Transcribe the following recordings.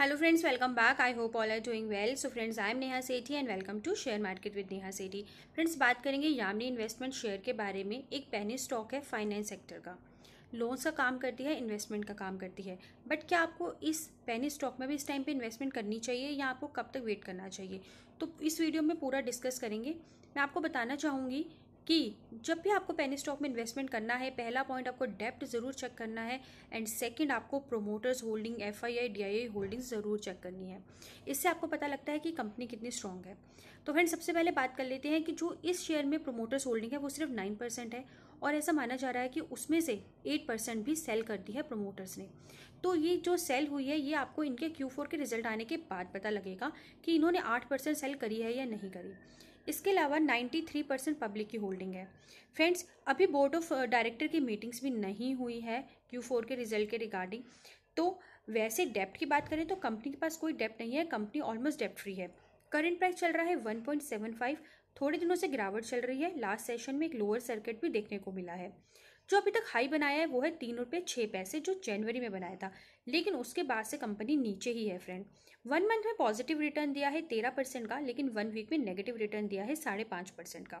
hello friends welcome back I hope all are doing well so friends I am Neha Sethi and welcome to share market with Neha Sethi friends बात करेंगे Yamini investment share के बारे में एक पैनी stock है फाइनेंस सेक्टर का लोन्स का काम करती है इन्वेस्टमेंट का काम करती है बट क्या आपको इस पैनी स्टॉक में भी इस टाइम पे इन्वेस्टमेंट करनी चाहिए या आपको कब तक वेट करना चाहिए तो इस वीडियो में पूरा डिस्कस करेंगे मैं आपको बताना चाहूँगी कि जब भी आपको पेनी स्टॉक में इन्वेस्टमेंट करना है पहला पॉइंट आपको डेप्ट ज़रूर चेक करना है एंड सेकंड आपको promoters holding F I I D I I holding ज़रूर चेक करनी है इससे आपको पता लगता है कि कंपनी कितनी स्ट्रांग है तो फ्रेंड सबसे पहले बात कर लेते हैं कि जो इस शेयर में प्रोमोटर्स होल्डिंग है वो सिर्फ नाइन परसेंट है और ऐसा माना जा रहा है कि उसमें से एट परसेंट भी सेल कर दी है प्रोमोटर्स ने तो ये जो सेल हुई है ये आपको इनके क्यू फोर के रिजल्ट आने के बाद पता लगेगा कि इन्होंने आठ परसेंट सेल करी है या नहीं करी इसके अलावा 93 परसेंट पब्लिक की होल्डिंग है फ्रेंड्स अभी बोर्ड ऑफ डायरेक्टर की मीटिंग्स भी नहीं हुई है क्यू फोर के रिजल्ट के रिगार्डिंग तो वैसे डेप्ट की बात करें तो कंपनी के पास कोई डेप्ट नहीं है कंपनी ऑलमोस्ट डेप्ट फ्री है करंट प्राइस चल रहा है वन पॉइंट सेवन फाइव थोड़े दिनों से गिरावट चल रही है लास्ट सेशन में एक लोअर सर्किट भी देखने को मिला है जो अभी तक हाई बनाया है वो है तीन रुपये छः पैसे जो जनवरी में बनाया था लेकिन उसके बाद से कंपनी नीचे ही है फ्रेंड वन मंथ में पॉजिटिव रिटर्न दिया है तेरह परसेंट का लेकिन वन वीक में नेगेटिव रिटर्न दिया है साढ़े पाँच परसेंट का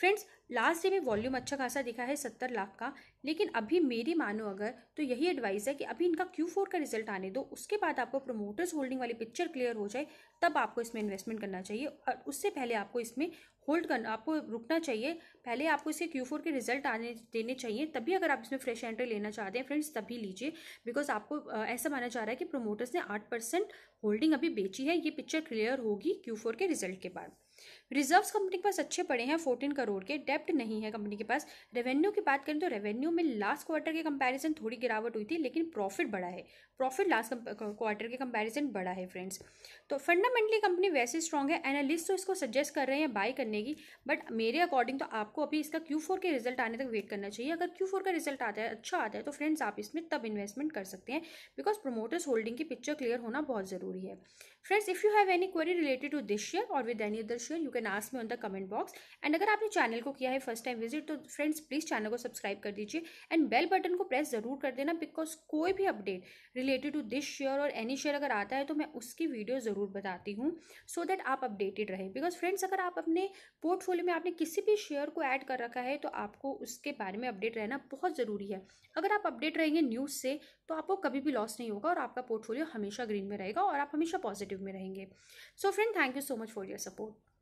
फ्रेंड्स लास्ट डे में वॉल्यूम अच्छा खासा दिखा है सत्तर लाख का लेकिन अभी मेरी मानो अगर तो यही एडवाइस है कि अभी इनका क्यू फोर का रिजल्ट आने दो उसके बाद आपको प्रोमोटर्स होल्डिंग वाली पिक्चर क्लियर हो जाए तब आपको इसमें इन्वेस्टमेंट करना चाहिए और उससे पहले आपको इसमें होल्ड करना आपको रुकना चाहिए पहले आपको इसके क्यू फोर के रिजल्ट आने देने चाहिए तभी अगर आप इसमें फ्रेश एंट्री लेना चाहते हैं फ्रेंड्स तभी लीजिए बिकॉज आपको ऐसा माना जा रहा है कि प्रोमोटर्स ने आठ परसेंट होल्डिंग अभी बेची है ये पिक्चर क्लियर होगी क्यू फोर के रिजल्ट के बाद रिजर्व्स कंपनी के पास अच्छे पड़े हैं फोर्टीन करोड़ के डेप्ट नहीं है कंपनी के पास रेवेन्यू की बात करें तो रेवेन्यू में लास्ट क्वार्टर के कंपैरिजन थोड़ी गिरावट हुई थी लेकिन प्रॉफिट बढ़ा है प्रॉफिट लास्ट क्वार्टर के कंपैरिजन बढ़ा है फ्रेंड्स तो फंडामेंटली कंपनी वैसे स्ट्रांग है एनालिस्ट तो इसको सजेस्ट कर रहे हैं बाय करने की बट मेरे अकॉर्डिंग तो आपको अभी इसका क्यू के रिजल्ट आने तक वेट करना चाहिए अगर क्यू का रिजल्ट आता है अच्छा आता है तो फ्रेंड्स आप इसमें तब इन्वेस्टमेंट कर सकते हैं बिकॉज प्रोमोटर्स होल्डिंग की पिक्चर क्लियर होना बहुत ज़रूरी है friends if you have any query related to this share और with any other question you can ask me on the comment box and अगर आपने चैनल को किया है फर्स्ट टाइम विजिट तो फ्रेंड्स प्लीज़ चैनल को सब्सक्राइब कर दीजिए एंड बेल बटन को प्रेस जरूर कर देना बिकॉज कोई भी update related to this share और एनी शेयर अगर आता है तो मैं उसकी वीडियो ज़रूर बताती हूँ सो दैट आप अपडेटेड रहें बिकॉज फ्रेंड्स अगर आप अपने पोर्टफोलियो में आपने किसी भी शेयर को ऐड कर रखा है तो आपको उसके बारे में अपडेट रहना बहुत ज़रूरी है अगर आप अपडेट रहेंगे न्यूज़ से तो आपको कभी भी लॉस नहीं होगा और आपका पोर्टफोलियो हमेशा ग्रीन में रहेगा और आप हमेशा पॉजिटिव में रहेंगे so friend thank you so much for your support